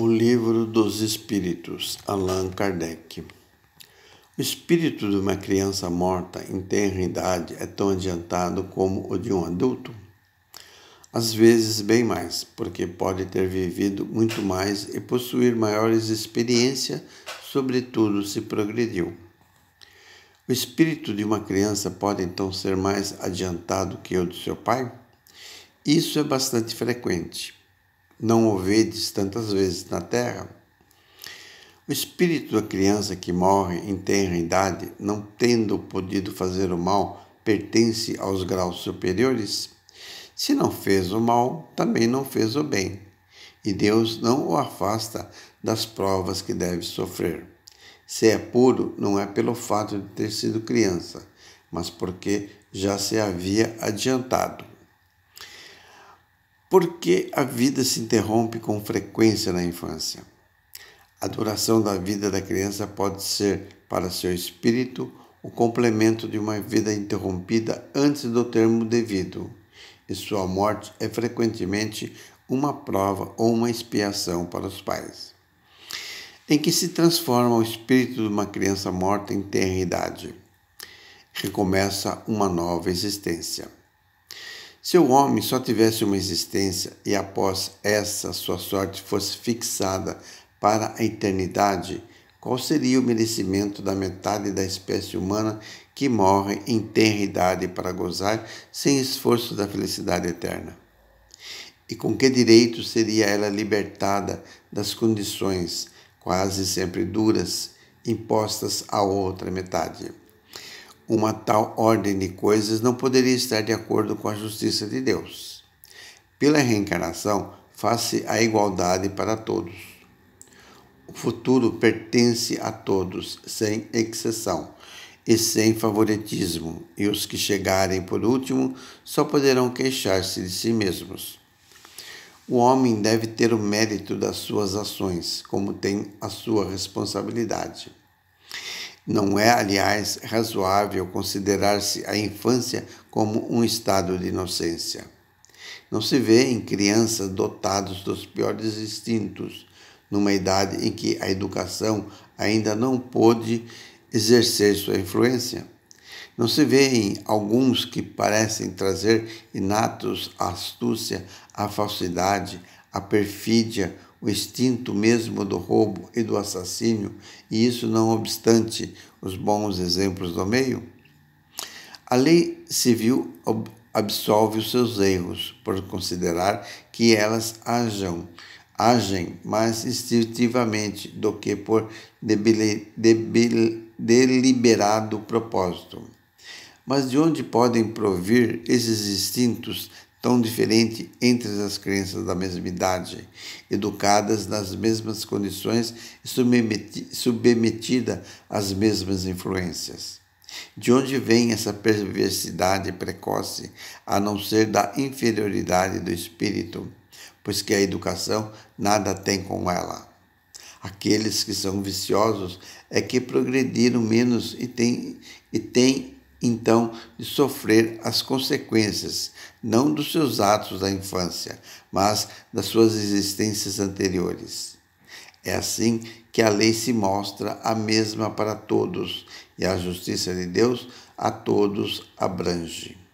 O Livro dos Espíritos, Allan Kardec. O espírito de uma criança morta em tenra idade é tão adiantado como o de um adulto? Às vezes, bem mais, porque pode ter vivido muito mais e possuir maiores experiências, sobretudo se progrediu. O espírito de uma criança pode então ser mais adiantado que o de seu pai? Isso é bastante frequente não o vedes tantas vezes na terra? O espírito da criança que morre em tenra idade, não tendo podido fazer o mal, pertence aos graus superiores? Se não fez o mal, também não fez o bem, e Deus não o afasta das provas que deve sofrer. Se é puro, não é pelo fato de ter sido criança, mas porque já se havia adiantado. Por que a vida se interrompe com frequência na infância? A duração da vida da criança pode ser, para seu espírito, o complemento de uma vida interrompida antes do termo devido, e sua morte é frequentemente uma prova ou uma expiação para os pais, em que se transforma o espírito de uma criança morta em tenra idade. Recomeça uma nova existência. Se o homem só tivesse uma existência e após essa sua sorte fosse fixada para a eternidade, qual seria o merecimento da metade da espécie humana que morre em tenra idade para gozar sem esforço da felicidade eterna? E com que direito seria ela libertada das condições, quase sempre duras, impostas à outra metade? uma tal ordem de coisas não poderia estar de acordo com a justiça de Deus. Pela reencarnação, faz-se a igualdade para todos. O futuro pertence a todos, sem exceção e sem favoritismo, e os que chegarem por último só poderão queixar-se de si mesmos. O homem deve ter o mérito das suas ações, como tem a sua responsabilidade. Não é, aliás, razoável considerar-se a infância como um estado de inocência. Não se vê em crianças dotadas dos piores instintos, numa idade em que a educação ainda não pôde exercer sua influência. Não se vê em alguns que parecem trazer inatos à astúcia, à falsidade, a perfídia, o instinto mesmo do roubo e do assassínio, e isso não obstante os bons exemplos do meio? A lei civil absolve os seus erros por considerar que elas ajam, agem mais instintivamente do que por debil, deliberado propósito. Mas de onde podem provir esses instintos tão diferente entre as crianças da mesma idade, educadas nas mesmas condições e submetida às mesmas influências. De onde vem essa perversidade precoce, a não ser da inferioridade do espírito, pois que a educação nada tem com ela. Aqueles que são viciosos é que progrediram menos e têm, e têm então de sofrer as consequências, não dos seus atos da infância, mas das suas existências anteriores. É assim que a lei se mostra a mesma para todos e a justiça de Deus a todos abrange.